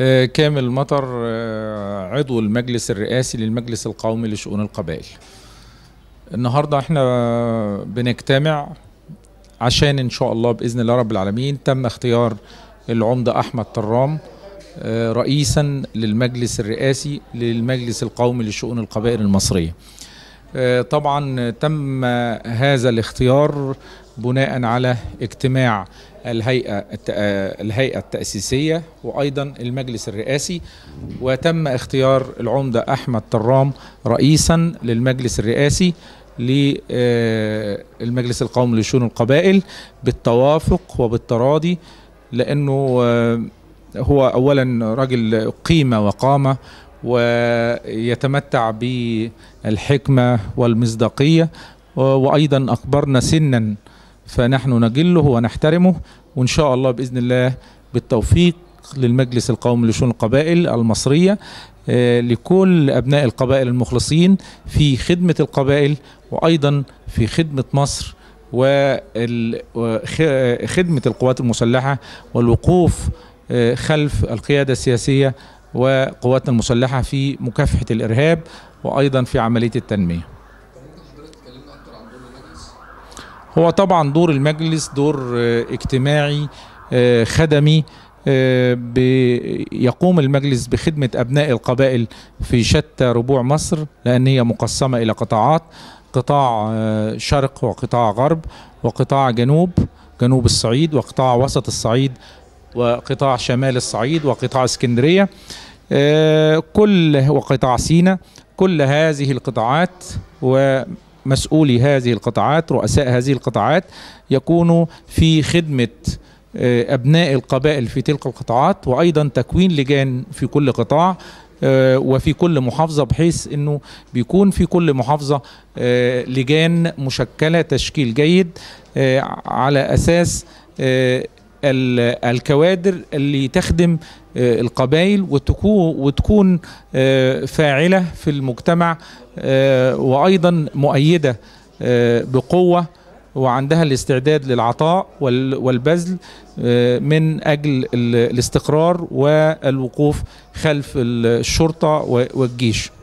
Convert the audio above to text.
آه، كامل مطر آه، عضو المجلس الرئاسي للمجلس القومي لشؤون القبائل النهاردة احنا بنجتمع عشان ان شاء الله باذن الله رب العالمين تم اختيار العمده احمد طرام آه، رئيسا للمجلس الرئاسي للمجلس القومي لشؤون القبائل المصريه آه، طبعا تم هذا الاختيار بناء على اجتماع الهيئة آه، الهيئة التأسيسية وأيضا المجلس الرئاسي وتم اختيار العمدة أحمد طرام رئيسا للمجلس الرئاسي للمجلس آه، القومي لشؤون القبائل بالتوافق وبالتراضي لأنه هو أولا راجل قيمة وقامة ويتمتع بالحكمة والمصداقية وأيضا أكبرنا سنا فنحن نجله ونحترمه وإن شاء الله بإذن الله بالتوفيق للمجلس القومي لشؤون القبائل المصرية آه، لكل أبناء القبائل المخلصين في خدمة القبائل وأيضا في خدمة مصر وخدمة آه، القوات المسلحة والوقوف آه، خلف القيادة السياسية وقواتنا المسلحة في مكافحة الإرهاب وأيضا في عملية التنمية هو طبعا دور المجلس دور آه، اجتماعي آه، خدمي آه، يقوم المجلس بخدمة أبناء القبائل في شتى ربوع مصر لأن هي مقسمة إلى قطاعات قطاع شرق وقطاع غرب وقطاع جنوب جنوب الصعيد وقطاع وسط الصعيد وقطاع شمال الصعيد وقطاع اسكندرية آه، كل وقطاع سينا كل هذه القطاعات ومسؤولي هذه القطاعات رؤساء هذه القطاعات يكونوا في خدمة آه، أبناء القبائل في تلك القطاعات وأيضا تكوين لجان في كل قطاع آه، وفي كل محافظة بحيث أنه بيكون في كل محافظة لجان مشكلة تشكيل جيد على أساس الكوادر اللي تخدم آه، القبائل وتكون آه، فاعلة في المجتمع آه، وأيضا مؤيدة بقوة وعندها الاستعداد للعطاء والبذل من أجل الاستقرار والوقوف خلف الشرطة والجيش